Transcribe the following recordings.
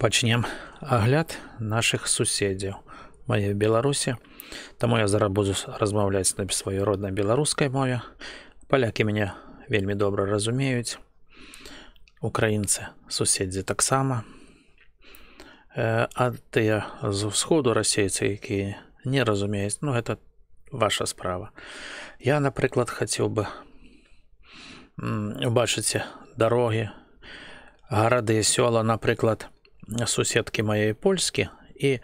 пачнем агляд нашых суседзяў мае беларусі таму я зараз буду размаўляць на сваёй роднай беларускай мове палякі мяне вельмі добра разумеюць украінцы суседзі таксама э, а тыя з усходу расейцы якія не разумеюць ну гэта ваша справа я напрыклад хацеў бы убачыце дарогі гарады сёла напрыклад у суседкі маёй польскі і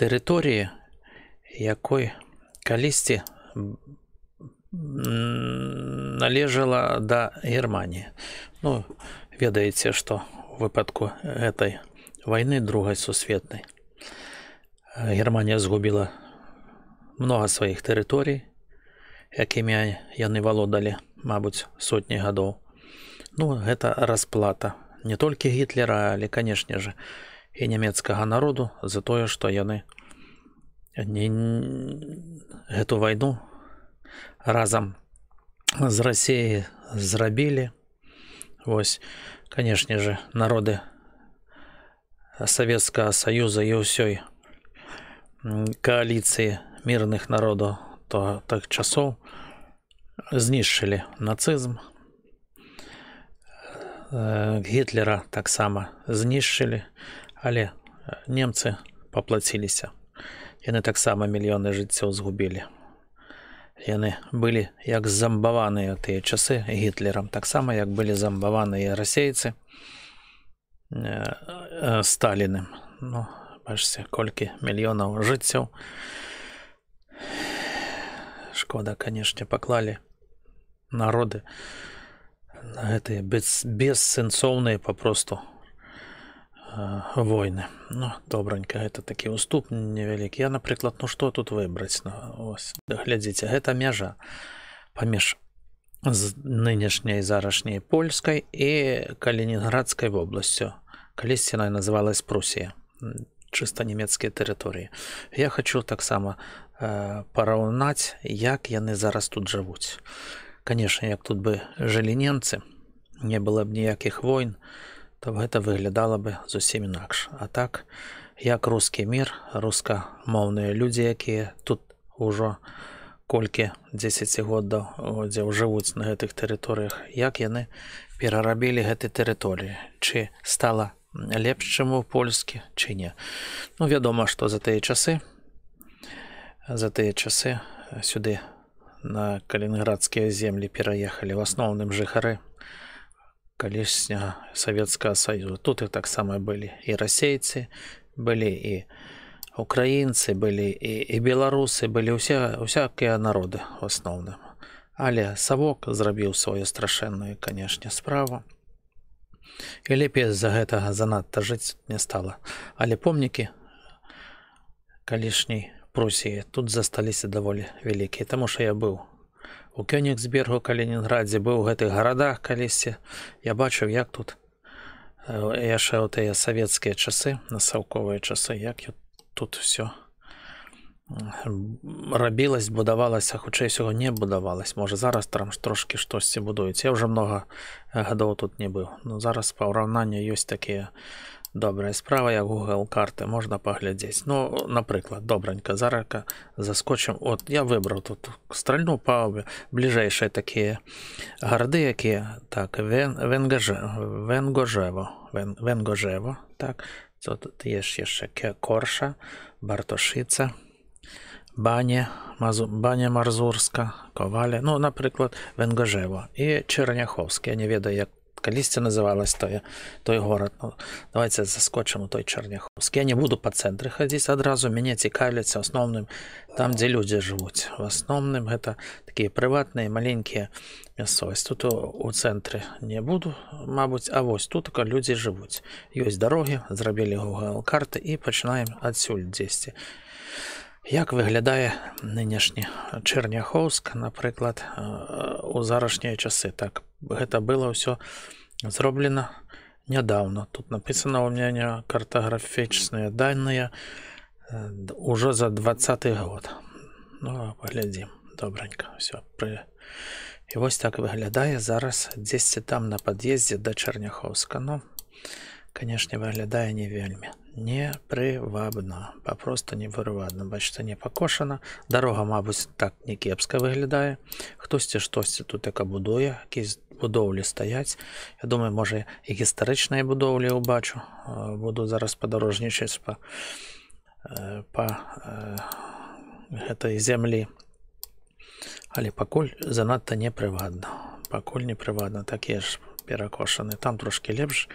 тэрыторыі якой калісьці належала да германії ну ведаеце что выпадку гэтай войны другой сусветнай германія згубіла много сваіх тэрыторый якімі яны валодалі мабуць сотні гадоў ну гэта расплата у не толькі гітлера але канешне же і нямецкага народу за тое что яны не гэту вайну разам з рассеі зрабілі Вось канешне же народы Советского Союза і ўсёй коалиции мирных народаў то так часоў знішчылі нацызм Э, Гітлера таксама знішчылі, але э, немцы паплаціліся. Яны таксама мільёны жыццяў згубілі. Яны былі як замбаваныя тыя часы гітлерам, таксама як былі замбаваныя расейцы э, сталіным. Ну, бачце, колькі мільёнаў жыццяў. Шкода, канешне, паклалі народы гэты без, бессэнсоўныя папросту э, войны Ну добранька это такі уступ невялікі я напрыклад ну что тут выбраць на ну, глядзіце гэта мяжа паміж з нынешняй зарашняй польскай і калининградской вобласцю калісьці яна называлась прусія чыста нямецкія тэрыторыі я хочу таксама э, параўнаць як яны зараз тут жывуць Конечно, як тут бы жили німці, не было бы никаких войн, то это выглядело бы совсем иначе. А так, як рускі мір, рускамоўныя люди, которые тут уже кольки 10 годдаў дзе живут на этих территориях, як они переробили эти территории, чы стало лепш, чым у польски, чи не. Ну вядома, что за те часы за те часы сюды на Калининградские земли пераехалі в асноўным жыхары калішня Советского Союза. тут і таксама былі і расейцы былі і украінцы былі і, і беларусы былі ўсе усякія народы в основном. але савок зрабіў свою страшенную, конечно, справу И Лепец за это занадто жить не стало. але помнікі калішняй Пруссіі тут засталіся даволі вялікія таму що я быў у кёнігсбергу калінінградзе быў гэтых гарадах калісьці я бачыў як тут яшчэ ў тыя савецкія часы на саўковыя часы як тут все рабілась будавалася хутчэй всего не будавалась можа зараз там трошки штосьці будуюць я уже много гадоў тут не быў но ну, зараз паўраўнання ёсць такія у Добре, справа як Google карти, можна поглядіти. Ну, наприклад, добренько, зараз заскочимо. От я вибрав тут стрільну по ближайші такі городи, які так, Вен, Венгоже Венгожево. Вен, Венгожево. Так, тут є ще Корша, Бартошиця. Баня, Мазу, баня Марзурська, Коваля, ну, наприклад, Венгожево і Черняховське. Я не ведаю, як Калісьці называлась той, той горад. Ну, давайте заскочым у той чарняховскі. Я не буду па цэнтры хадзіць адразу мяне цікавіць асноўным там, дзе людзі жывуць. У асноўным гэта такія прыватныя маленькія мясцовасць. тут у цэнтры не буду, Мабуць, а вось тут людзі жывуць. Ёсць дарогі, зрабілі гугл карты і пачынаем адсюль дзесьці Як виглядає нинішній Черняховськ, наприклад, у зарашні часи? Так, гэта было все зроблено недавно. Тут написано у меня картаграфічныя данные уже за 20 год. Ну, а паглядзім добренько. все пры... і вось так выглядае зараз 10 там на пад'ездзе до Черняховска. Ну, канешне, выглядае не вельми непривабна. Просто непривабна. Бачите, не покошена. Дорога, мабуть, так не кепська виглядає. Хтось щось тут яка будує, якісь будовлі стоять. Я думаю, може якісь історичні будовлі побачу. Буду зараз подорожничати по, по этой землі. Але покуль занадто непривабна. Покуль непривабна, так є ж перекошений. Там трошки ліпше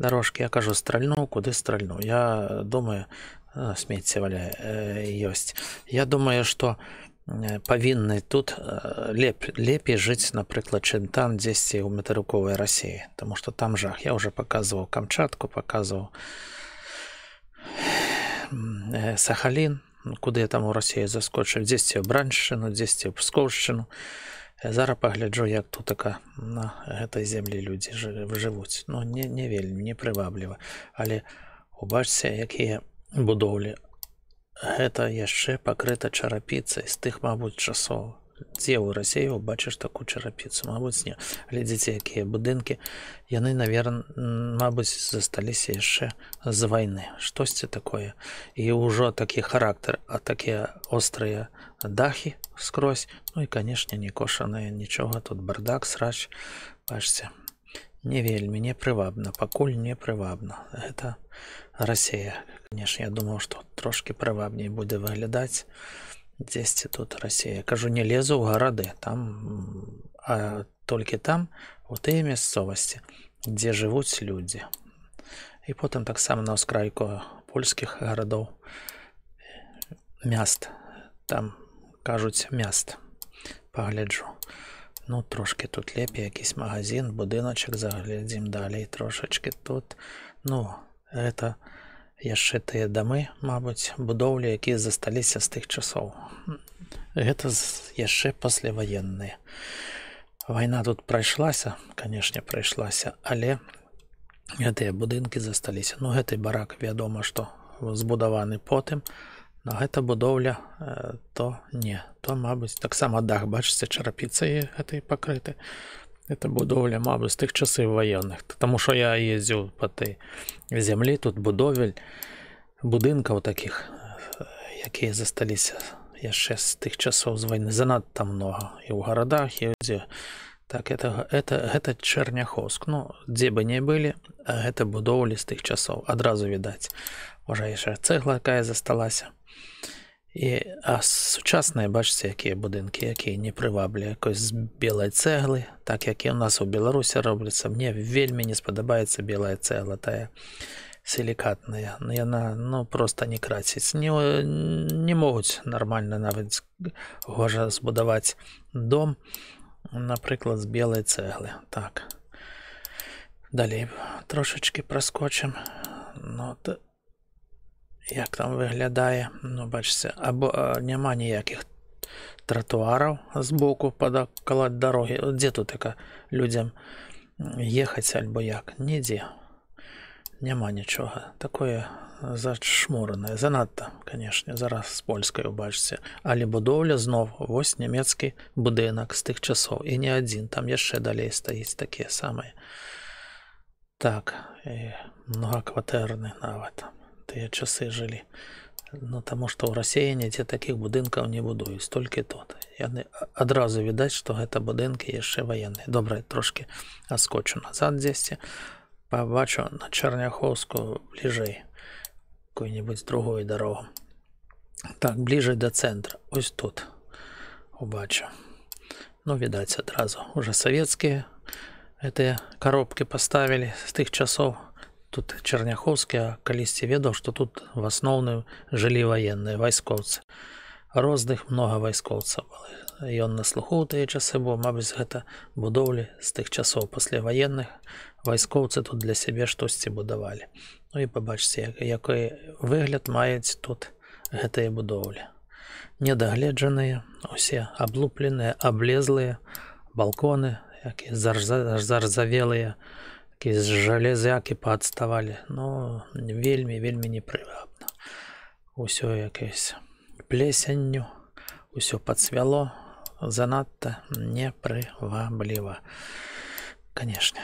дорожки, я кажу, стрельну, куди стрельну. Я думаю, «А, сміття валяє, єсть. Я думаю, що павінны тут леп, лепей жыць напрыклад чым там дзесьці ў матэрыковай рассіі Таму што там жах я уже паказваў камчатку паказваў сахалін куды я там у рассіі заскочыў дзесьці ў браншчыну дзесьці ў пскоўшчыну зараз пагляджу як тутака на гэтай землі людзі жывуць но ну, не не вельмі не прываблівы але убачся якія будоўлі гэта яшчэ пакрыта чарапіцай з тых мабуць часова Цілу Росію бачиш такую черепицю. Мабуть, не, Глядіться, які будинки. Яны, наверное, мабуть, засталіся яшчэ з вайны. Штосьці такое. І ўжо такі характар, а такія острыя дахі скрозь. Ну і, канешне, не кошаныя нічога. Тут бардак, срач. Бачце. Не вельмі, не прывабна, пакуль не прывабна. Гэта Расія. Канешне, я думаў, што трошки прывабней будзе выглядаць. Здесь и тут Россия. Кажу, не лезу в города, там, а только там, у тій місцевості, где живут люди. И потом так само на ускрайку польских городов, мяст, там кажуть мяст, погляджу. Ну, трошки тут лепі, якийсь магазин, будиночок, заглядім далі, трошечки тут. Ну, это яшчэ тыя дамы мабыць будоўлі якія засталіся з тых часоў гэта яшчэ пасляваенныя вайна тут прайшлася канешне прайшлася але гэтыя будынкі засталіся ну гэты барак вядома што збудаваны потым на гэта будоўля э, то не то мабыць таксама дах бачыце чарапіцы гэтай пакрыты Це будовля, мабуть, з тих часів воєнних. Тому що я їздив по тій землі, тут будовель, будинків таких, які залишилися ще з тих часів з війни. Занадто много. І в городах, і везде. Так, это, это, это Черняховск. Ну, где бы не были, это будовли з тих часов. Одразу видать. Уже ще цегла, яка засталася. І, А сучасні, бачите, які будинки, які не приваблює якось з білої цегли, так як і у нас у Білорусі робляться. Мені вельми не сподобається біла цегла, та силікатна. Вона ну, ну, просто не красить. Не, не можуть нормально навіть гоже збудувати дом, наприклад, з білої цегли. Так. Далі трошечки проскочимо. Ну, то як там виглядає. Ну, бачите, або а, нема ніяких тротуаров збоку подоколоть дороги. От де тут така людям їхати або як? Ніде. Нема нічого. Такое зашмуране. Занадто, звісно, зараз з польською бачите. Але будовля знов ось німецький будинок з тих часов. І не один, там є ще далі стоїть таке саме. Так, і многокватерний навіть. 20 часы жили. Ну, тому што ў рассеяне ці такіх будынкаў не будуюць толькі тут яны адразу відаць што гэта будынкі яшчэ ваенныя добра трошки аскочу назад дзесьці пабачу на чарняхоўску бліжэй какую-нибудь другую дарогу так бліжэй да цэнтра ось тут убачу ну відаць адразу уже савецкія гэтыя коробки паставілі з тых часоў Тут Черняховский а колисти ведал, что тут в асноўным жили военные войсковцы, Розных много войсковцев. было. он на слуху ў тыя часы, был, бо, это будовли с тех часов после военных вайскоўцы тут для себя сябе штосьці будовали. Ну и пабачце, какой выгляд маюць тут гэтыя будовли. Недагледжаныя, все облупленные, облезлые балконы, якія зарзавелыя, зарзавелыя такі железяки поотставалі. но вельми вельми неприятно. Усё якесь плесенью, усё подсвело, занадто непривабливо. Конечно,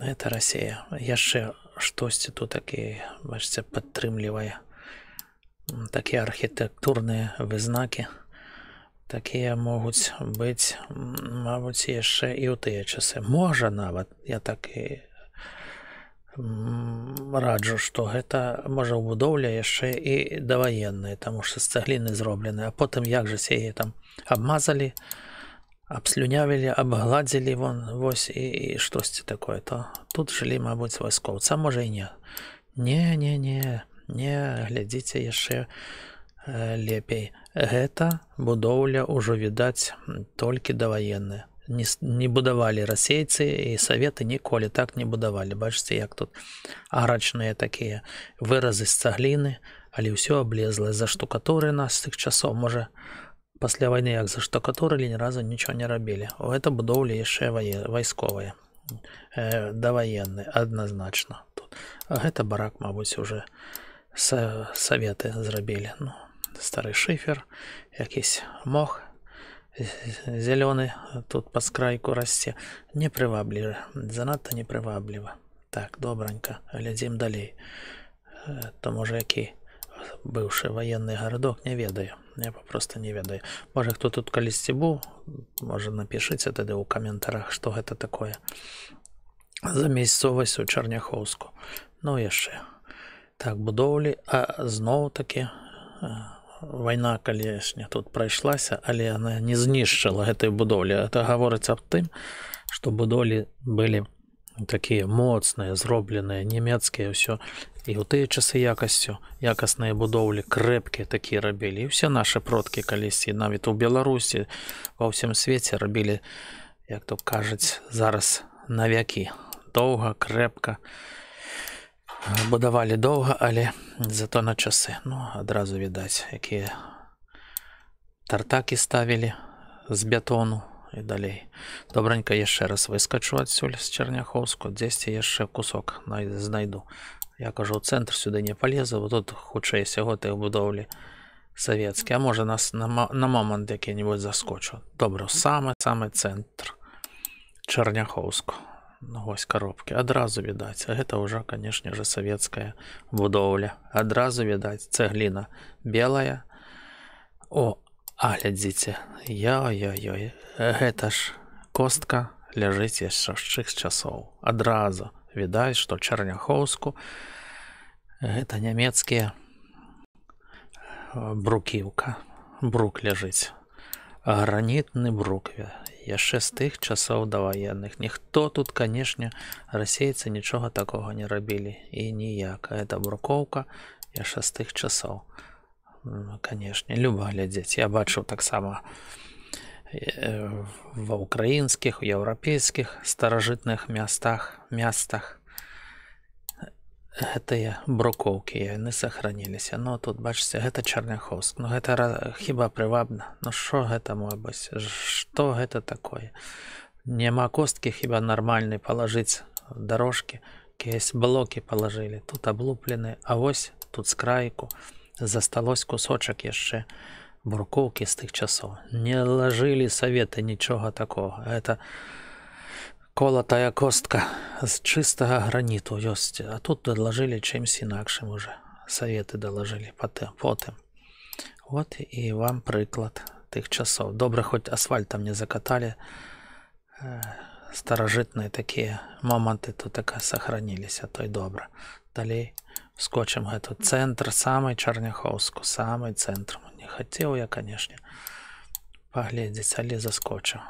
это Россия. Я что штось тут такі, бачите, підтримлює. Такі архітектурні визнаки. Такі можуть бути, мабуть, ще и у те часи. Може навод, я так и раджу што гэта можа ўбудоўля яшчэ і даваенная таму што з цагліны зроблены а потым як же сяе там абмазалі абслюнявілі абгладзілі вон вось і, і штосьці такое то тут жылі мабыць вайскоўца можа і не не не не не глядзіце яшчэ э, лепей гэта будоўля ўжо відаць толькі даваенная не, не будавалі расейцы і саветы ніколі так не будавалі бачце як тут арачныя такія выразы з цагліны але ўсё аблезла за штукатуры нас тых часоў можа пасля вайны як за штукатурылі ні разу нічого не рабілі у это будоўлі яшчэ вае вайсковыя э, даваенны адназначна тут гэта барак мабыць уже са, саветы зрабілі ну, стары шифер, якісь мох зялёны тут па скрайку расце не прываблівы занадта не прываблівы так добранька глядзім далей то можа які быўшы военный гарадок не ведаю я папросту не ведаю можа хто тут калісьці быў можа напішыце тады ў каментарах што гэта такое за мясцовасць у чарняхоўску ну яшчэ так будоўлі а зноў такі а вайна калешня тут прайшлася але она не знішчыла гэтай будоўлі это гаворыць аб тым что будолі былі такія моцныя зробленыя нямецкія ўсё і ў тыя часы якасцю якасныя будоўлі крэпкія такія рабілі ўсе наши продкі калісьці нават у беларусі ва ўсім свеце рабілі як то кажуць зараз навякі доўга крэпка у будавалі доўга, але зато на часы ну адразу відаць, якія тартакі ставілі з бетону і далей. Добранька яшчэ раз выскачу адсюль з чарняхоўску, дзесьці яшчэ кусок знайду. Я кажу, у цэнтр сюды не палезу, бо тут хутчэй сяго тых будоўлі савецкі, а можа нас на, на момант які-небудзь заскочу. Добра, самы самы цэнтр чарняхоўску. Вось ну, коробкі адразу відаць гэта а ўжо канешне же савецкая будоўля адразу відаць цэгліна белая о а глядзіце я-ёй гэта ж костка ляжыць яшчэ шчых часоў адразу відаць што чарняхоўску гэта нямецкія э, брукіўка брук ляжыць гранітны брукве яшчэ з тых часоў даваенных ніхто тут канешне расейцы нічога такога не рабілі і ніякая брукоўка яшчэ з тых часоў канешне люба глядзець я бачыў таксама э, ва ўкраінскіх у еўрапейскіх старажытных мястах мястах гэтыя брукоўкі яны сохраніліся но ну, а тут бачце гэта чарняховск но ну, гэта ра... хіба прывабна Ну що гэта мой быць что гэта такое няма косткі хіба нармальны палажыць дорожкі кейс блокі палажылі тут аблуплены А вось тут с крайку засталось кусочак яшчэ брукоўкі з тых часоў не лажылі советы нічога такого это у колотая костка з чистого граніту. Ёсць. А тут доложили чимсь інакшим уже. Советы доложили потым. Вот и вам приклад тых часов. Добре, хоч асфальтом не закатали. Старожитные такие моманты тут така сохранились, а то й Далее Далей скотчем этот центр, самый Черняховску, самый центр. Не хотел я, конечно, поглядеть, але заскочил.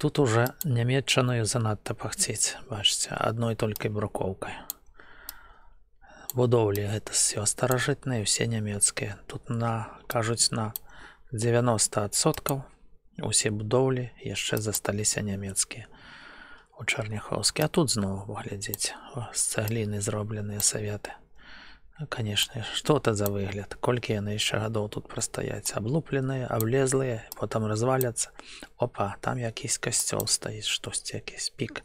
Тут уже Німеччиною занадто пахтіть, бачите, одной только бруковкой. Будовли это все старожитные, все немецкие. Тут на кажуць на 90%. Усе будоўлі яшчэ засталіся немецкие, у чарняхаўскі, а тут снова, глядзець з цагліны зробленыя саветы. Ну, конечно что это за выгляд, колькі на еще гадоў тут простоять облупленные облезлые потом развалятся Опа, там якийсь костел стоит что якийсь спик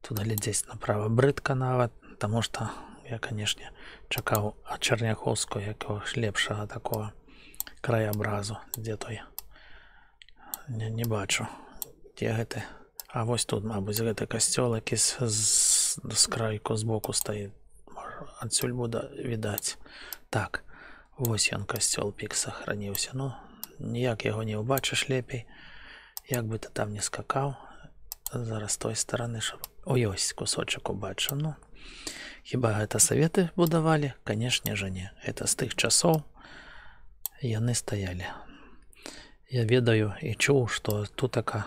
туда глядзець направа брыдка нават, потому что я, конечно чекал ад чарняхоўску якого лепшага такого где то я не, не бачу, дзе гэты. А вот тут, мабыць, гэты касцёл які з, с з крайку збоку стаіць Отсюль буду видать. Так, ось ён костел пик сохранился. Ну, никак его не побачиш лепей. Як бы ты там не скакал, Зараз з той стороны, чтобы Ой, ось кусочок убачив. Ну, хіба гэта советы будовали? Конечно же не. Гэта з тых часоў яны стаялі. Я ведаю и чуў, что тут така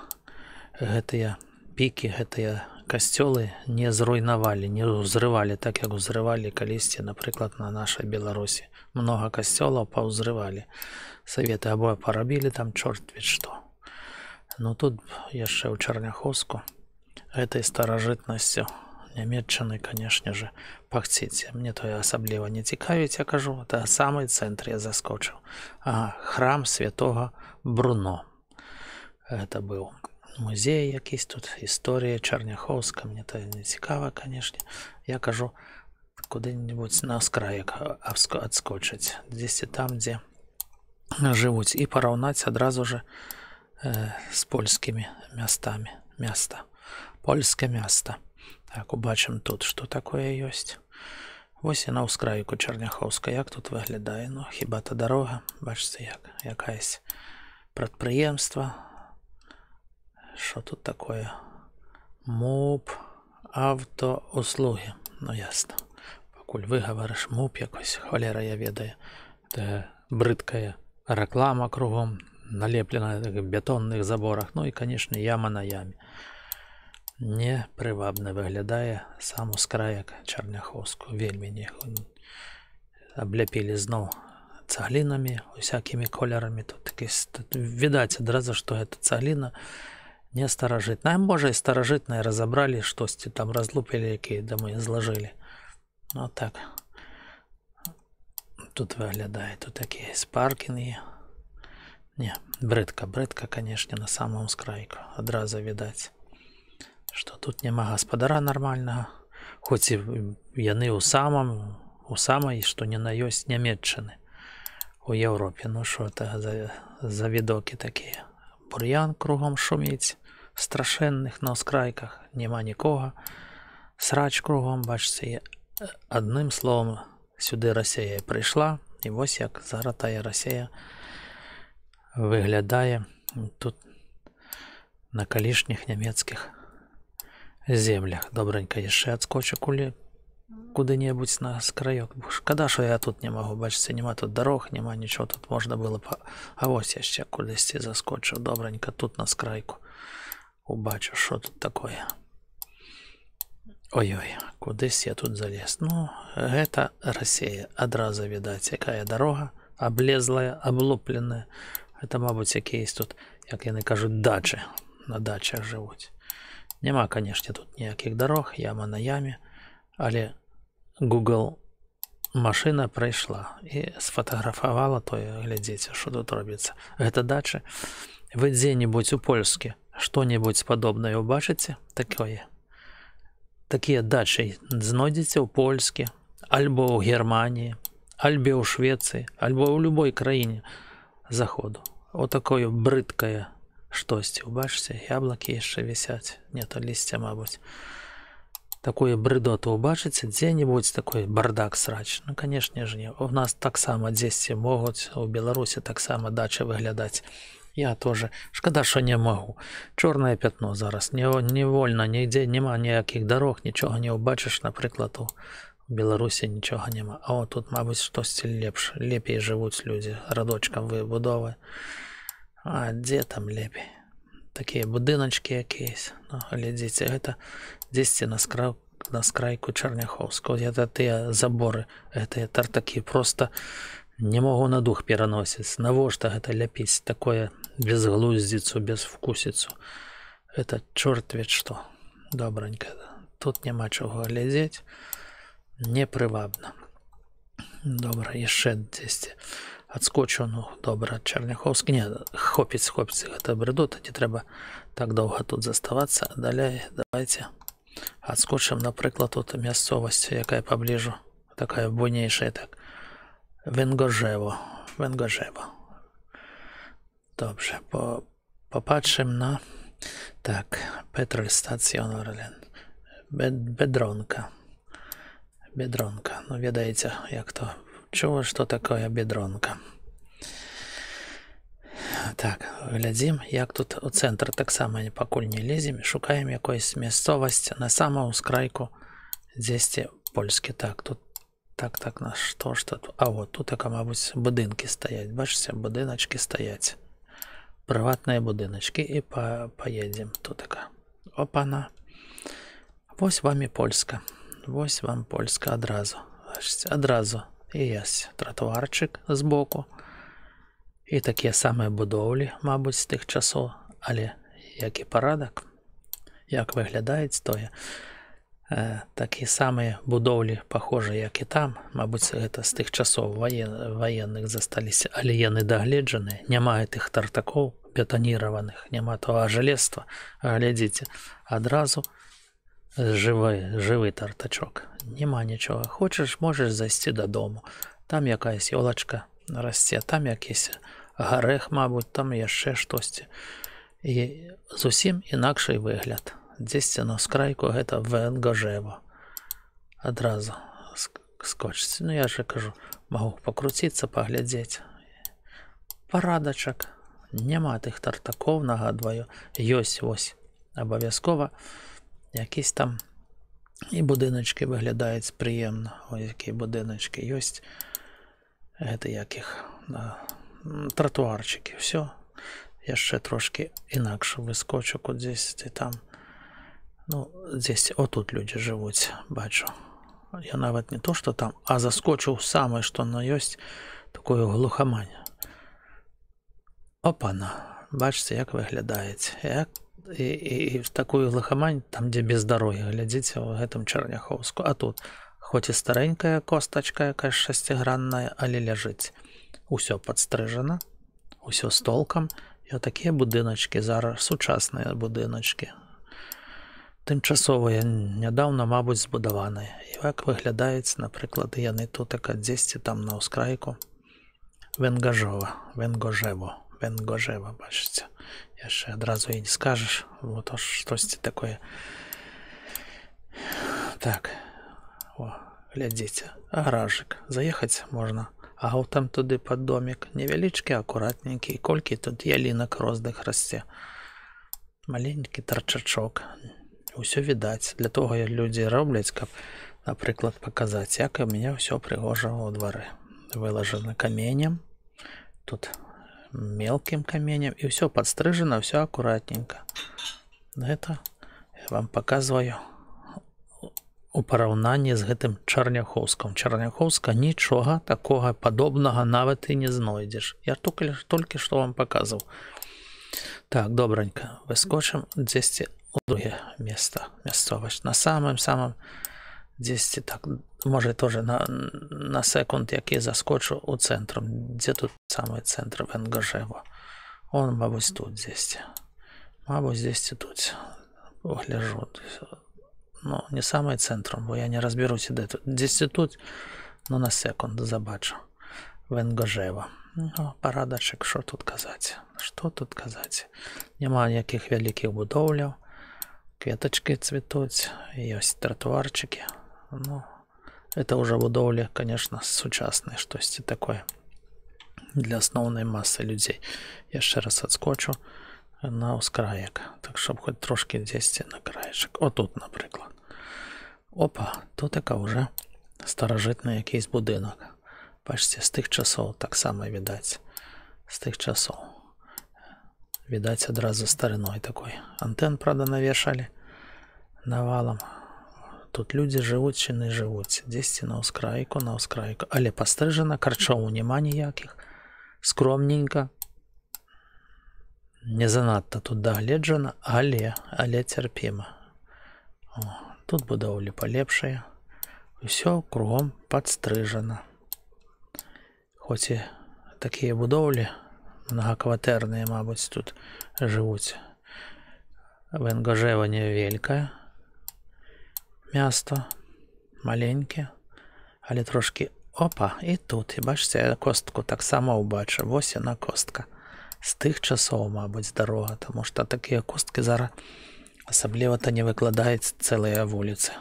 гэтыя пики гэтыя касцёлы не зруйнавалі не ўзрывалі так як узрывалі калісьці напрыклад на нашай беларусі много касцёлаў паўзрывалі саветы або парабілі там чортве што ну тут яшчэ ў чарняховску гэтай старажытнасцю нямметчаны канешне же пахціце мне тое асабліва не цікавіць я кажу да самай цэнтр я заскочыў А храм святого бруно это быў музей якийсь тут, історія Черняховська, мені то не цікаво, звісно. Я кажу, куди-небудь на скрайок отскочить. Десь там, де живуть. І порівняти одразу же э, з польськими містами. Місто. Польське місто. Так, убачимо тут, що таке є. Ось і на ускрайку Черняховська. Як тут виглядає? Ну, хіба та дорога? Бачите, як якась предприємство. Что тут такое? Моб автоуслуги. Ну ясно. Пакуль говоришь моб якось, холера я ведаю. Це бридкая реклама кругом, налеплена на бетонних заборах. Ну и, конечно, яма на яме. ямі. Непривабно виглядає сам ускраяк Чарняховську. Вельми не обляпили знову цаглінами, усякими кольорами. Тут якісь, тут, видать сразу что это цагліна. Не старажитна. Може і разобрали, что щось там разлупили какие, да ми зложили. так. Тут виглядає. Тут такие є Не, бридка, бридка, конечно, на самом скрайку. Одразу видать. что тут нема господара нормального. Хоч і яни у самому, у самой, что не на Німеччини у Европе. Ну что це за, за відоки такі? бур'ян кругом шуміць, страшенних на оскрайках нема нікого. Срач кругом, бачите, одним словом, сюди Росія прийшла, і ось як зараз тая Росія виглядає тут на колишніх німецьких землях. Добренько, я ще відскочу кулі куди-небудь на краєк. Бо шкода, що я тут не можу, бачите, нема тут дорог, нема нічого. Тут можна було б. А, а ось я ще кудись заскочив. Добренько, тут на скрайку. Убачу, що тут таке. Ой-ой, кудись я тут залез. Ну, гэта Росія. Адразу відаць, якая дорога, облезлая, облупленая. Гэта, мабуть, якісь тут, як яны кажуть, дачі. На дачах живуть. Нема, конечно, тут ніяких дорог, яма на ямі. Але Google машына прайшла і сфатаграфавала тое глядзеце что тут робіцца гэта дачы вы дзе-небудзь у польскі что-небудзь падобнае убачыце такое такія дачы знойдзеце ў польскі альбо ў германії альбе ў швецыі альбо ў любой краіне заходу о такое брыдкае штосьці убачце яблыкі яшчэ вісяць не то лісця мабуць такое бредоту убачыце где-нибудь такой бардак срач ну конечно же не у нас так само дзесьці могут у Беларуси так само дача выглядать. я тоже шкада что не могу. чорнае пятно зараз не невольна нідзе няма никаких дорог, ничего не ўбачыш напрыклад у Беларуси ничего няма а вот тут мабыць штосьці лепш лепей жывуць людзі радочкам выбудовы а где там лепей такія будыначкі якісь ну, глядзіце это Десяти на, скра... на скрайку Черняховского. Это те заборы, это тартаки. Просто не могу на дух переносить. Навошта это ляпить такое безглуздицу, безвкусицу. Это черт ведь что. Добренько. Тут нема чого глядеть. Непривабно. Добре, яшчэ 10 адскочу ну добра чарняховскі не хопіць хопіць гэта брыдота не трэба так доўга тут заставацца далей давайте Адскочив, наприклад, от місцевості, яка поближу, така буйніша, так. Венгожево. Венгожево. Dobrze, po, popatrzę na. Tak, petrol stacjonarlen. Bedronka. Biedronka. No wiadajcie, jak to. Czułeś to taka biedronka. Так, глядзім, як тут у цэнтр таксама пакуль не лезем, шукаем якоюсь мясцовасць на самую скрайку дзесьці польскі. Так, тут так так на што что, А вот тут така мабуць будынкі стаяць бачыце будыначкі стаяць прыватныя будыначкі і па паедзем тут така опана Вось вами польска Вось вам польска адразу адразу і ясь тратуарчык збоку І такі саме будовлі, мабуть, з тих часов, але як і парадок, як виглядає стоя. Такі самі будовлі, похожі, як і там, мабуть, гэта з тых часов воен, военных засталіся, але яны дагледжаны, немає тих тартакоў бетаніраваных, нема того жалезства. глядзіце, адразу живий жывы тартачок. Няма нічога. Хочаш, можаш зайсці дадому. Там якась ёлачка росте, там якісь грех, мабуть, там є ще штось. І зовсім інакший вигляд. Дійсно, на крайку гэта венгажево. одразу скочиться. Ну, я же кажу, могу покрутиться, поглядеть. Парадочок. Нема тих тартаков, нагадую. Йось ось обов'язково. Якісь там і будиночки виглядають приємно. Ось які будиночки є. Гэта яких тротуарчики. Все. Я ще трошки інакше вот здесь и там. Ну, здесь тут люди живут, бачу. Я навіть не то, что там, а заскочил саме, что на єсть такою глухомань. Опана. Бачите, как виглядається. Як і, і, і в такую глухомань, там, где без дороги, глядите в этом Черняховську. А тут, хоть и старенькая косточка, якась шестигранная, але лежить. Усе подстрижено, усе з толком. вот такие будиночки, зараз сучасні будиночки. Тимчасово недавно, мабуть, збудовані. І як виглядають, я не тут а где-то там на ускрайку. Венгажова, Венгожево, Венгожево, бачите. Я ще одразу і не скажешь, вот уж что то щось таке. Так, о, глядите, гаражик. Заехать можно а там туди під домик. Невеличкий, акуратненький. Кольки тут ялинок розных росте. Маленький торчачок. Усё відаць. Для того люди роблять, як, наприклад, показати, як у меня все пригожено у дворі. Виложено каменем. Тут мелким каменем. І все подстрижено, все акуратненько. Это я вам показываю у параўнанні з гэтым чарняхоўскам чарняхоўска нічога такога падобнага нават і не знойдзеш я только лишь толькі што вам паказаў так добранька выскочым дзесьці у друге место мясцовасць на самым самым 10 так можа тоже на на секунд які заскочу у цэнтрам дзе тут самый цэнтр венгажева он мабыць тут дзесьці мабыць дзесьці тут гляжу ну, не самый центром, бо я не разберусь де тут. Десятут, ну на секунду забачу. Венгожева. Ну, парадочек, что тут казати? Что тут казати? Нема ніяких великих будовляв. кветочки цветут, есть тротуарчики. Ну, это уже будовли, конечно, сучасне щось таке для основной массы людей. Я ще раз отскочу на ускраєк. Так, щоб хоч трошки десь на краєшок. Отут, наприклад. Опа, тут така вже старожитний якийсь будинок. Бачите, з тих часов так само віддать. З тих часов. Віддать одразу стариною такой. Антен правда, навішали навалом. Тут люди живуть чи не живуть. Десь на ускрайку, на ускрайку. Але пострижено, карчов нема ніяких. Скромненько не занадта тут дагледжана, але але цярпіма. Тут будовли полепшие, все кругом подстрижено. Хоть и такие будовли многокватэрныя, мабуть тут живут. Венгажэванне вялікае Место маленьке, але трошки опа и тут і бачце я костку таксама ўбачу вось яна костка з тих часоў, мабыць, дарога, таму што такія косткі зараз асабліва-то не выкладаюць цэлыя вуліцы.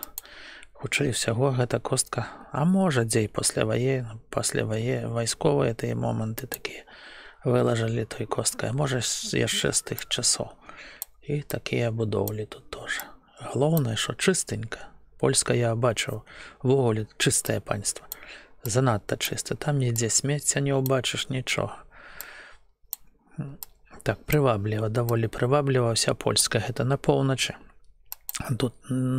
Хутчэй усяго гэта костка, а можа дзе а і пасля вае, пасля вае вайсковыя тыя моманты такія вылажылі той косткай, можа яшчэ з тых часоў. І такія будоўлі тут тоже. Галоўнае, што чыстенька. Польска я бачыў увогуле чыстае панства. Занадта чыста, там нідзе смецця не ўбачыш нічога. Так, прывабліва даволі прывабліва вся польска гэта на поўначы тут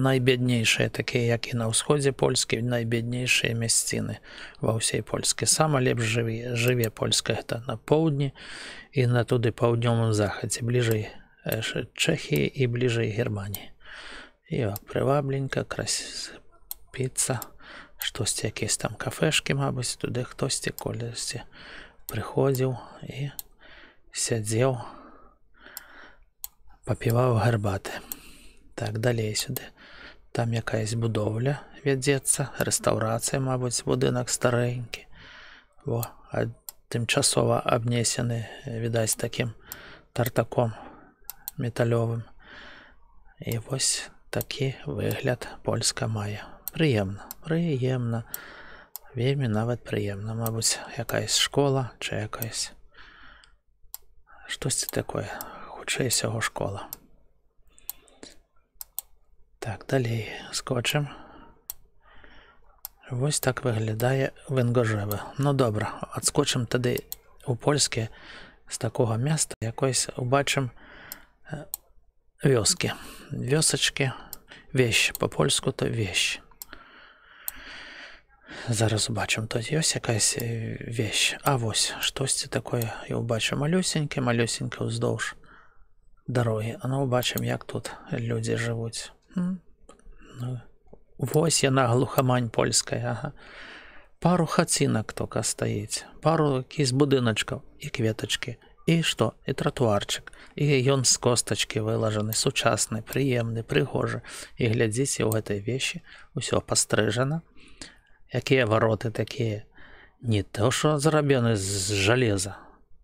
найбяднейшыя такія як і на ўсходзе польскі найбяднейшыя мясціны ва ўсей польскі сама лепш жыве жыве польска гэта на поўдні і на туды паўднёвым захадзе бліжэй чэхіі і бліжэй германії і прывабленька крас піцца штосьці якісь там кафешкі мабыць туды хтосьці колерсці прыходзіў і у сядзеў папіваў гарбаты так далей сюды там якаясь будовля вядзецца рэстаўрацыя мабыць будынак старэнькі тымчасова абнесены відаць таким тартаком металёвым і вось такі выгляд польска мае прыемна прыемна вельмі нават прыемна мабыць якаясь школа чакаясь Щось це таке, худшее всього школа. Так, далі скотчем. Ось так виглядає венгожеве. Ну добре, отскочимо тоді у польське з такого міста якось побачимо вьоски. Вьосочки, вещь. По польську то вещь. Зараз бачимо, тут є ось якась э, вещь А ось щось це таке, я бачу малюсеньке, малюсеньке вздовж дороги. А ну бачимо, як тут люди живуть. Ну, вось яна глухомань польская Ага. Пару хацінок тільки стоїть, пару якісь будиночків і квіточки. І що? І тротуарчик. І ён з косточки вылажаны, сучасны, прыемны, прыгожы. І глядзіце ў гэтай вещи, усё пастрыжана. Какие вороты такие, не то что зарабены з железа,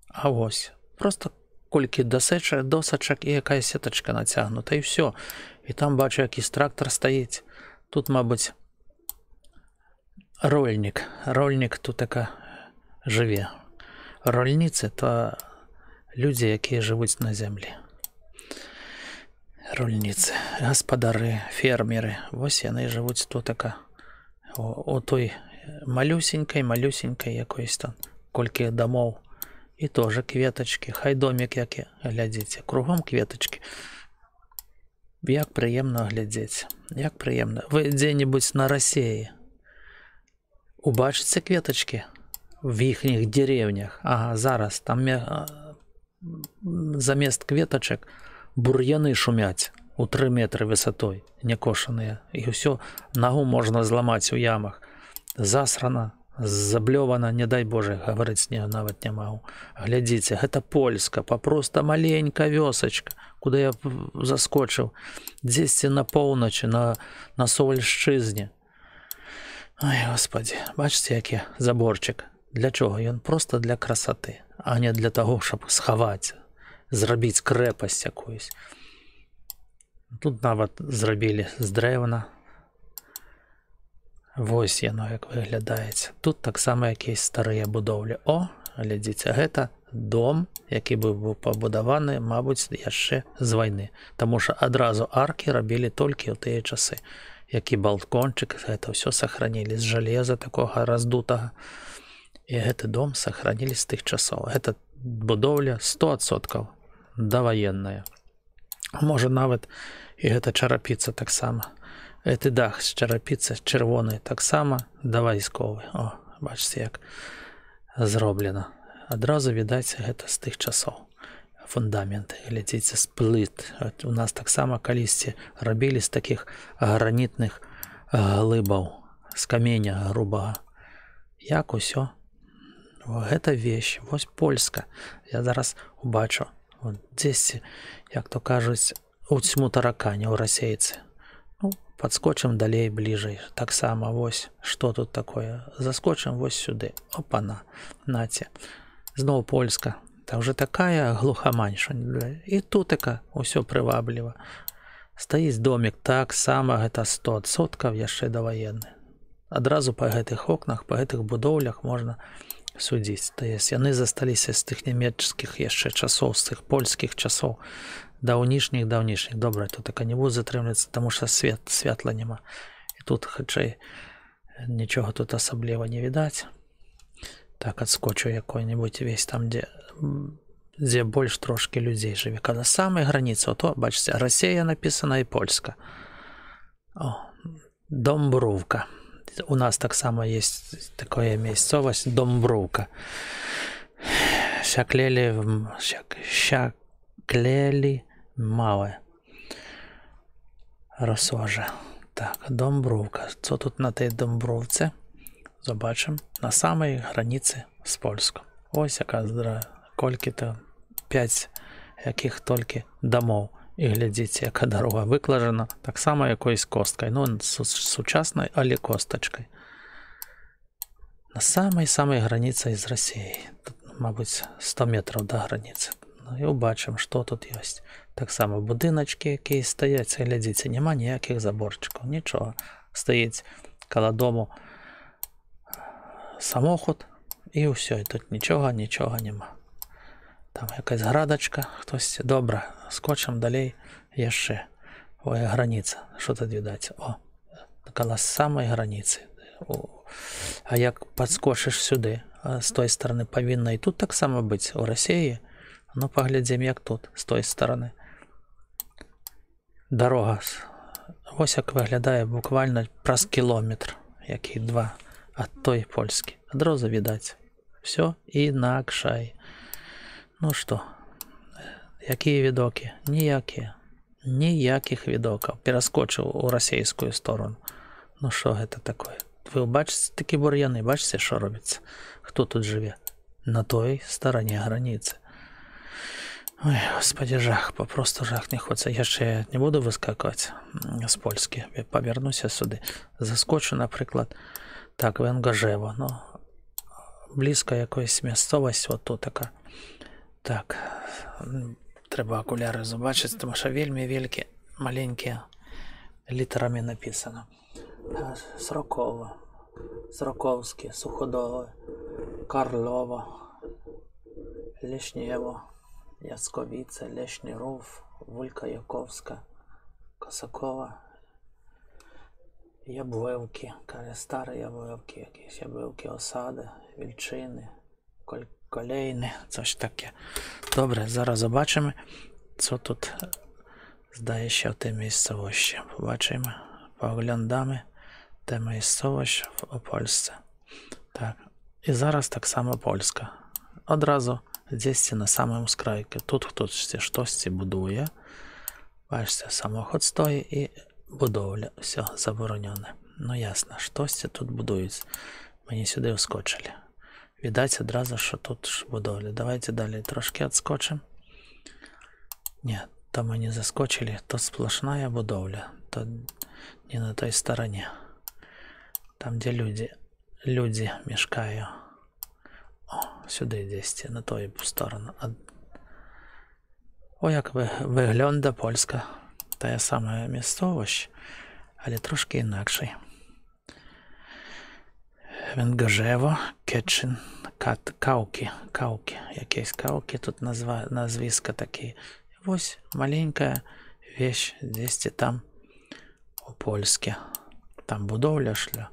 а вось просто кольки дасэча досачак і якая сетачка нацягнута і все И там бачу якісь трактор стоит, тут мабыць рольник, рольник тут така живе. Рольницы это люди, якія живут на земле. Рольницы, господары, фермеры вось они живут тут така о, о той э, малюсенькой, малюсенькой якоїсь там кольки домов. І теж квіточки. Хай домик, як глядіться. Кругом квіточки. Як приємно глядіться. Як приємно. Ви де-небудь на Росії. Убачите квіточки в їхніх деревнях. Ага, зараз там замість квіточок бур'яни шумять. у три метри висотой, някошеної, і все, ногу можна зламати у ямах. Засрана, забльована, не дай Боже, говорить з нею навіть не могу. Глядіться, це Польська, просто маленька весочка, куди я заскочив. Десь на повночі, на, на Сольщизні. Ой, Господи, бачите, який заборчик. Для чого? Він просто для красоти, а не для того, щоб сховатися, зробити крепость якусь. Тут нават зрабілі з дрэвана. Вось яно як выглядаеце. Тут таксама якісь старыя будоўлі. О, глядзіце, гэта дом, які быў пабудаваны, мабуць, яшчэ з вайны. Таму што адразу аркі рабілі толькі ў тыя часы. Які балкончык, гэта ўсё сахранілі з жалеза такога раздутага. І гэты дом сахранілі з тых часоў. Гэта будоўля 100%, даваенная. Може навіть і гэта чарапіца таксама. Гэты дах з чарапіцы чырвоны таксама да вайсковы. О бачце як зроблена. Адразу відаць гэта з тых часоў фундамент глядзіце сплыт у нас таксама калісьці рабілі з таких гранітных глыбаў з каменя грубага як усё гэта вещь вось польска я зараз убачу от десь, як то кажуть, у тьму тараканів розсіється. Ну, Подскочим далей ближе. Так само, вось, что тут такое? Заскочим вось сюди. Опана. Наці. Знову польська. Та вже такая глухоманьша. І тут така усё привабливо. Стаіць домик так само, гэта 100 адсоткаў яшчэ даваенны. Адразу по гэтых окнах, по гэтых будовлях можна судзіць тое яны засталіся з тых нямецкіх яшчэ часоў з тых польскіх часоў даўнішніх даўнішніх добра то так не буду затрымлівацца таму что свет святла няма і тут хутчэй э, нічога тут асабліва не відаць так адскочу якой нибудь весь там дзе дзе больш трошки людзей жыве Когда самай граніцы то бачце Расія написана і польска О, дом у нас так само есть такое мясцовасць домброўка сяклелі сяклелі малая расожа так домброўка Что тут на той домброўцы Забачим. на самой границе с Польском. ось оказывается, здра колькі-то 5 якіх толькі дамоў І глядіть, яка дорога виклажена, так само якоюсь косткою. Ну, сучасною, але косточкою. На самій-самій границі із Росією. Тут, мабуть, 100 метрів до границі. Ну і бачимо, що тут є. Так само будиночки, які стоять, глядіть, нема ніяких заборчиків, нічого. Стоїть коло дому самоход, і все, і тут нічого, нічого нема. Там якась градочка, хтось добра скотчам далей яшчэ Ой, граница, что тут видать, о каля границы, о, А як подскочыш сюды а, с той стороны павінна и тут так таксама быць у рассеі ну паглядзім як тут с той стороны дорога, Вось як выглядае буквально праз кілометр який два от той Польски, адроза видать, все інакшай ну что Якія відоки? Ніякі. Ніяких видоков. Перескочил у российскую сторону. Ну что это такое? Вы бачите такие бур'яни, бачите, що робиться? Хто тут живе? На той стороне границы. Ой, господи, жах, попросту жах не хочеться. Я ще не буду выскакивать с Польски, Я повернуся сюди. Заскочу, например, так, в Венгажево. Ну, близько якоїсь місцевості, от тут така. Так, Треба окуляри забачыць тому що вельмі великі маленькі літерами написано. Е, срокова срокоўскі Суходове, Карлово, Лішнєво, ясковіца лішні руф вулька Яковська, косакова ябвивки старі ябвивки якісь ябвивки осади вільчини кольки колейни, це ж таке. Добре, зараз побачимо, що тут здає ще в те місцевощі. Побачимо, поглядаємо те місцевощі в Польщі. Так. І зараз так само польська. Одразу здесь на самому скрайки. Тут хтось щось будує. Бачите, самоход стоїть і будовля. Все, заборонене. Ну ясно, щось тут будується. Мені сюди вскочили. Видать, одразу, що тут будовлі. Давайте далі трошки відскочимо. Ні, там вони заскочили. Тут сплошна будовля. Тут не на той стороні. Там, де люди. Люди мешкаю. О, сюди 10, на той сторону. О, як ви, вигляда польська. я саме місцовощ, але трошки інакший. Венгажево, Кетчин, Кат, Кауки, Кауки, якісь Кауки, тут назва, назвиска такие. Ось маленькая вещь, здесь и там у польське. Там будовля шля.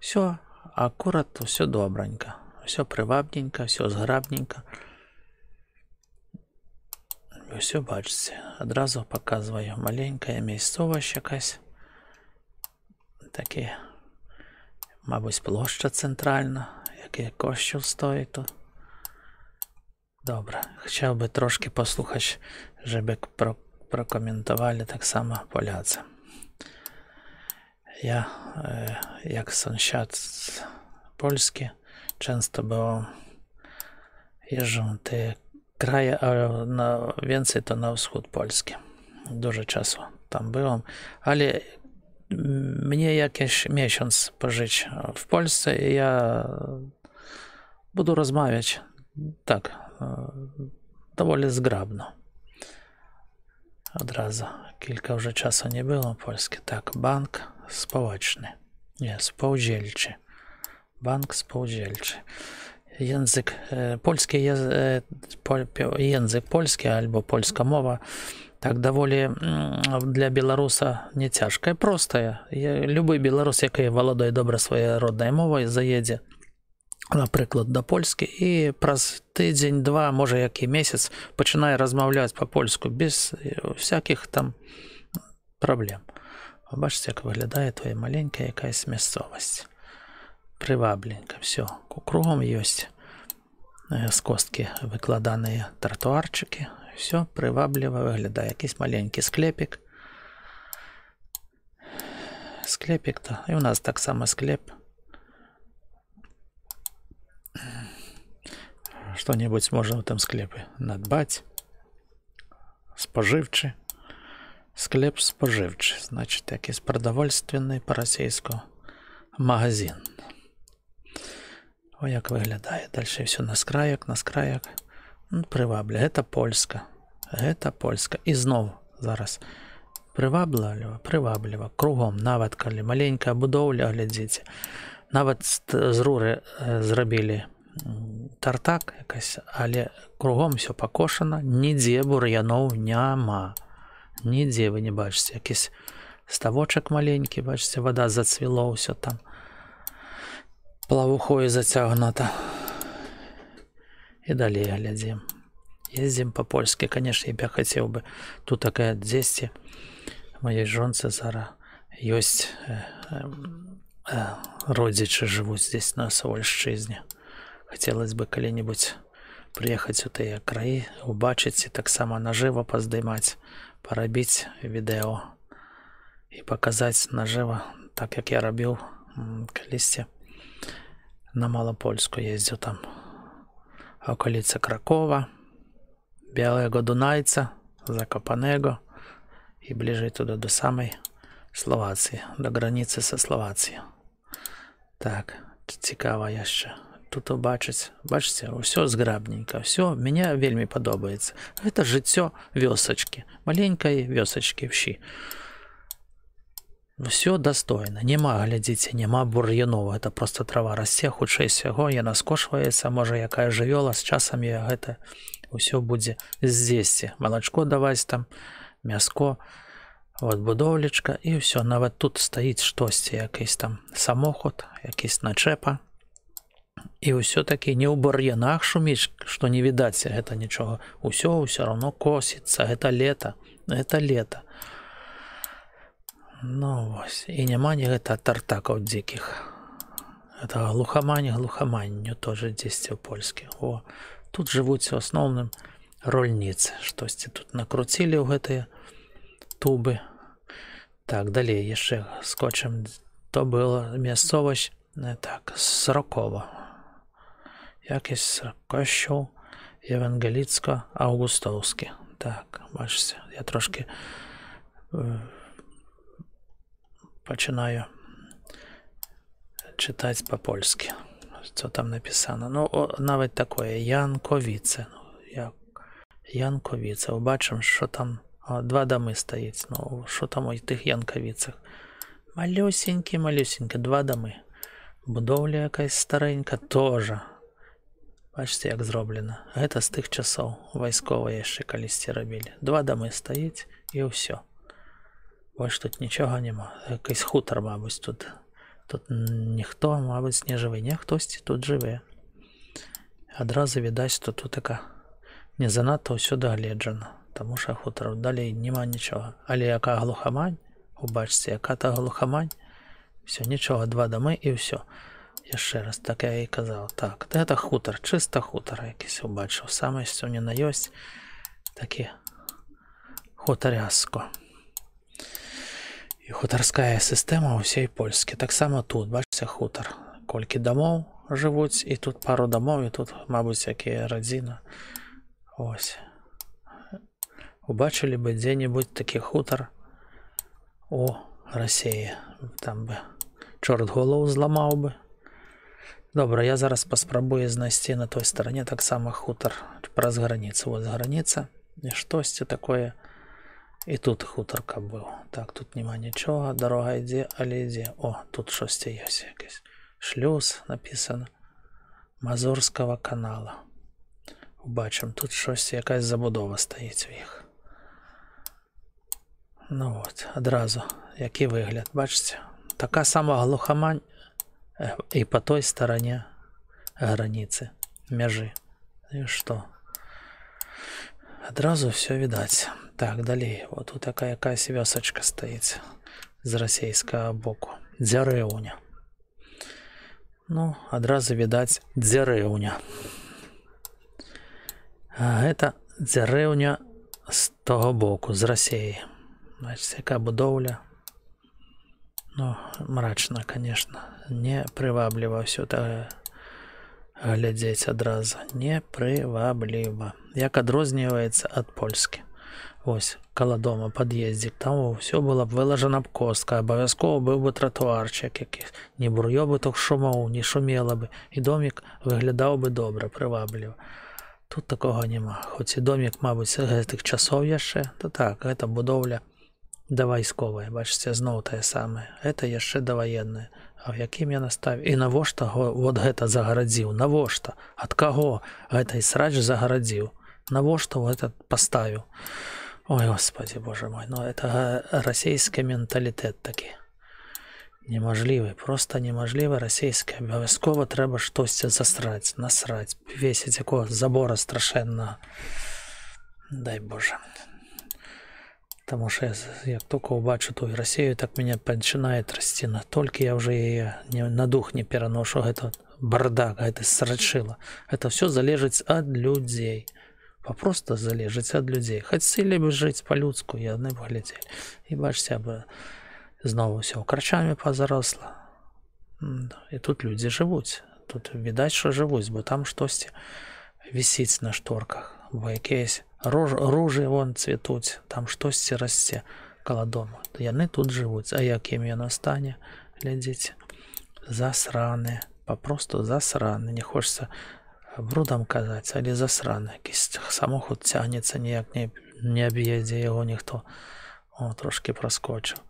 Все акурат, все добренько, все привабненько, все зграбненько. Все бачите. Одразу показую маленька місцова якась. такие. Мабуть, площа центральна, яке коштів стоїть. тут. Добре, хотів би трошки послухати, щоб про, прокоментували так само поляці. Я, е, як сонщат з часто często byłam, jeżdżą te kraje, ale na, więcej to na wschód Polski. Dużo czasu tam byłam, ale mnie jakiś miesiąc pożyć w Polsce i ja będę rozmawiać tak, dowolnie e, zgrabno. Od razu. Kilka już czasu nie było polskie. Tak, bank społeczny. Nie, spółdzielczy. Bank spółdzielczy. Język e, polski, e, język polski albo polska mowa так довольно для белоруса не тяжкая, простая любы беларус які валодае добра свае роднай мовай заедзе напрыклад да польскі і праз тыдзень два можа які месяц начинает размовлять по-польску без всяких там праблем бачце як выглядае твоя маленькая якаясь мясцовасць прывабленька все кругом есть з косткі выкладаныя тратуарчыкі все привабливо виглядає. Якийсь маленький склепик. Склепик, то. и у нас так само склеп. Что-нибудь можно в этом склепе надбать. Споживче. Склеп споживче. Значить, якийсь продовольственный по российскому магазин. Ой, как виглядає. Дальше все на скрайок, на скрайок. Ну, привабля. Это польська. Это польська. И снова, зараз. приваблива, приваблива. Кругом наводка, маленькая будовля, глядзіце. Навод з рури э, зрабілі тартак якась, але кругом все пакошана, нідзе бур'яноў няма. Нідзе вы не бачыце, якісь ставочек маленький бачыце, вода зацвело ўсё там. Плавухой зацягнута. И далее, глядзім ездим по-польски. Конечно, я бы хотел бы тут такая 200 моей жонцы Зара есть э, э, э, родичи живут здесь на Савольщизне. Хотелось бы когда-нибудь приехать у тыя убачить и так таксама нажыва паздымаць парабіць видео и показать нажыва так как я робил калісьці на малопольскую ездзіў там акаліца кракова Białego Dunajca, Zakopanego i bliżej туди до самої Словації, до границі зі Словацією. Так, цікаво я Тут бачить, бачите, все зграбненько, все, мені вельми подобается. Это життя весочки, маленької весочки вщі. Все достойно. Нема, глядзіце, нема бур'янова, это просто трава растет хутчэй всего. Я наскошивается, может, якая жывёла С часам я гэта усё будзе з'есці молочко давать там мяско вот будоўлічка і ўсё нават тут стоит стаіць штосьці якийсь там самоход якісь начэпа і все таки не ў бар'янах шуміць что не видать, это ничего. ўсё ўсё равно косится, это лето это лето ну вот и няма не гэта тартакаў дзікіх это глухамань глухоманью тоже дзесьці ў польскі о тут жывуць у асноўным рольніцы штосьці тут накруцілі ў гэтыя тубы так далей яшчэ скотчам то было мясцовасць так срокова якість кощоў евангеліцка августовскі так бачце я трошки э, пачынаю чытаць па-польскі по що там написано. Ну, навіть таке Янковіце. Ну, Я Янковіце. Бачимо, що там о, а, два доми стоїть. Ну, що там у тих Янковіцях. Малюсінькі, малюсінькі, два доми. Будовля якась старенька теж. Бачите, як зроблено. Это з тых часов вайсковыя яшчэ калісьці рабілі. Два дамы стаіць і ўсё. Больш тут нічога няма. Якийсь хутар, мабыць, тут Тут ніхто, мабуть, не живий, ні хтось тут живе. Адразу видать, что тут така не занадто ўсё дагледжана, таму що хутару далей няма нічога. Але яка глухамань, убачце, яка та глухомань, все, нічога, два дамы і ўсё. Яшчэ раз так я і казаў. Так, это гэта чисто чыста хутар, якісь убачыў, самае сёння на ёсць такі хутаряско і хуторська система у всій Польській. Так само тут, бачите, хутор. Кольки домов живуть, і тут пару домов, і тут, мабуть, всякі родзіна. Ось. Убачили бы де-небудь такий хутор у Росії. Там бы чорт голову зламав бы. Добре, я зараз поспробую знайти на той стороні так само хутор праз границу. Вот граница. І щось такое. И тут хуторка був. Так, тут нема нічого. Дорога иди, али иди. О, тут щось есть якесь. Шлюз написано. Мазурського канала. Убачим, тут щось якась забудова стоит в них. Ну вот, одразу, який вигляд, бачите? Такая сама глухомань и по той стороні границі, межі. І що? Одразу все видать. Так, далі. Отут така якась в'язочка стоит з російського боку. Дзяреуня. Ну, одразу видать дзяреуня. А це дзяреуня з того боку, з Росії. Значить, яка будовля. Ну, мрачно, конечно. Не привабливо все это глядеть одразу. Не привабливо. Як адрознівається від польськи. Ось каля дома, під'їздик, там все было б вилажена б костка, обов'язково був би тротуарчик якийсь, бы бурйобиток шумов, не шумело бы и домик выглядал бы добре, привабливо. Тут такого нема. хоть и домик, мабуть, з тих часов є ще, то так, это будовля довайськова, бачите, знову те самое, это є ще довоєнне. А в яким я наставил? И на настав? І навошта от гэта загородзіў, навошта, ад каго гэтай срач загородзіў, навошта вот этот поставил. Ой, господи, боже мой, ну это российский менталитет такий. неможливый, просто неможливий російський. Обов'язково треба что-то щось засрати, насрати, весить якого забора страшенно. Дай Боже. потому что я, як тільки бачу ту Россию, так меня начинает расти, но только я вже її на дух не переношу. Это бардак, это срачило. Это все залежить от людей папроста залежыць ад людзей хацелі бы жыць па-людску і адны паглядзелі і бачце бы зноў усё карчамі пазаросла і тут людзі жывуць тут відаць що жывуць бо там штосьці вісіць на шторках бо якіясь рож ружы вон цвітуць там штосьці расце каля дома яны тут жывуць а якім яна стане глядзіце засраны папросту засраны не хочется брудам казаць, але засраны якісь самоход цягнецца ніяк не, не аб'едзе яго ніхто О, трошки праскочыў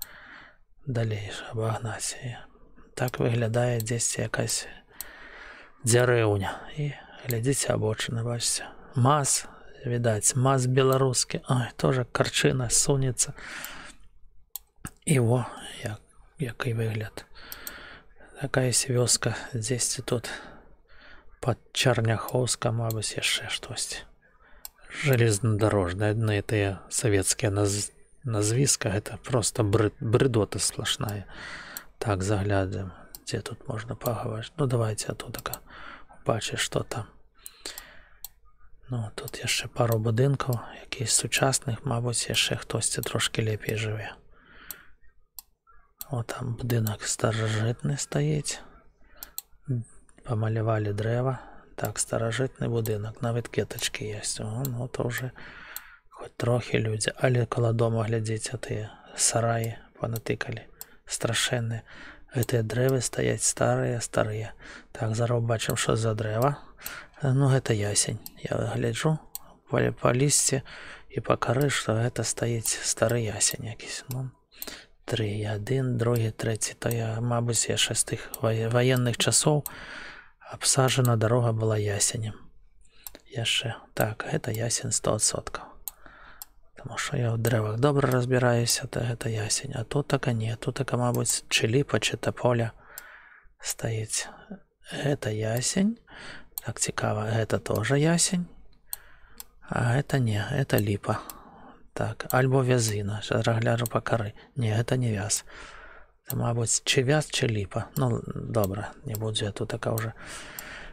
далей абагнаць яе. Так выглядае дзесьці якась дзярэўня і глядзіце абочына бачце. Мас відаць, мас беларускі, Ай тоже карчына сунецца. І во як, який выгляд. Такая вёска дзесьці тут под Чарняховском абось яшчэ штосьці железнодорожная на этыя савецкія наз... назвіска гэта просто бры... брыдота сплошная так заглядзем где тут можно поговорить. ну давайте атутака бачы что там ну тут еще пару будынкаў якісь сучасных мабыць яшчэ хтосьці трошки лепей жыве вот там будынак старожитный стоит. Помалювали дерева. Так, старожитний будинок, навіть киточки є. О, ну то вже хоч трохи люди. Але коло дому глядіть, ті сараї понатикали. Страшенні. Эти дрэвы стоять старыя, старыя. Так зараз бачым, што за дрэва. Ну гэта ясень. Я гляджу по па лісце і па кары, што гэта стаіць стары ясень якісь. Ну, три, один, другі, трэці, то я, мабыць, я з тых ваенных часоў. Обсажена дорога была ясенем. Яше. Так, это ясень 100%. потому что я в дрэвах добра разбираюсь, это а это ясень. А тут така нет, тут така, мабыць, чыліпа чи то поле стоит. Это ясень. Так цікава, Это тоже ясень. А это не, это липа. Так, альбо Сейчас разгляжу по коры, Не, это не вяз мабуть, чи в'яз, чи ліпа. Ну, добре, не буду я тут така вже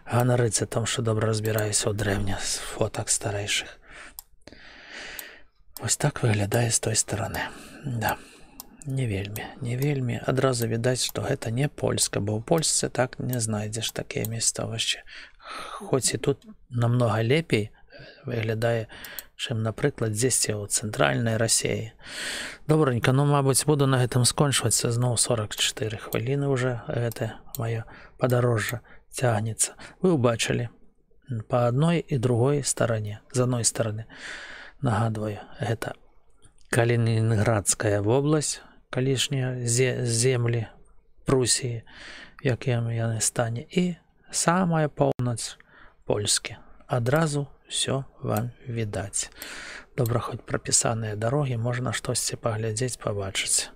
ганариця, тому що добре розбираюся у древніх фотах старейших. Ось так виглядає з тої сторони. Да. Не вельмі, не вельмі. Одразу віддать, що гэта не польска, бо ў Польсце так не такие места вообще. Хоть и тут намного лепей выглядает чым напрыклад дзесьці ў цэнтральнай рассеі добранька ну мабыць буду на гэтым скончвацца зноў 44 хвіліны уже это мое падарожжа цягнецца вы убачили по одной и другой стороне. з одной стороны нагадваю гэта калінінградская вобласць калішнія землі прусіі якім яны стане и самая поўнач польскі адразу у все вам видать. відаць. Добра хоць прапісаныя дарогі можна штосьці паглядзець пабачыць.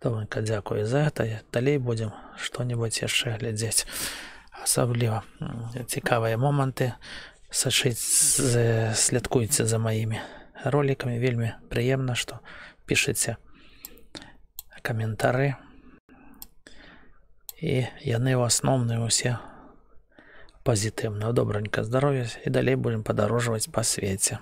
Томанька дзякую за это. Далее будем что-нибудь яшчэ глядзець. Особливо. цікавыя моменты. сачыць за моими роликами, Вельми. прыемна, что пишите комментарии. И яны в асноўныя ўсе позитивно, добренько здоров'я і далі будемо подорожувати по світі.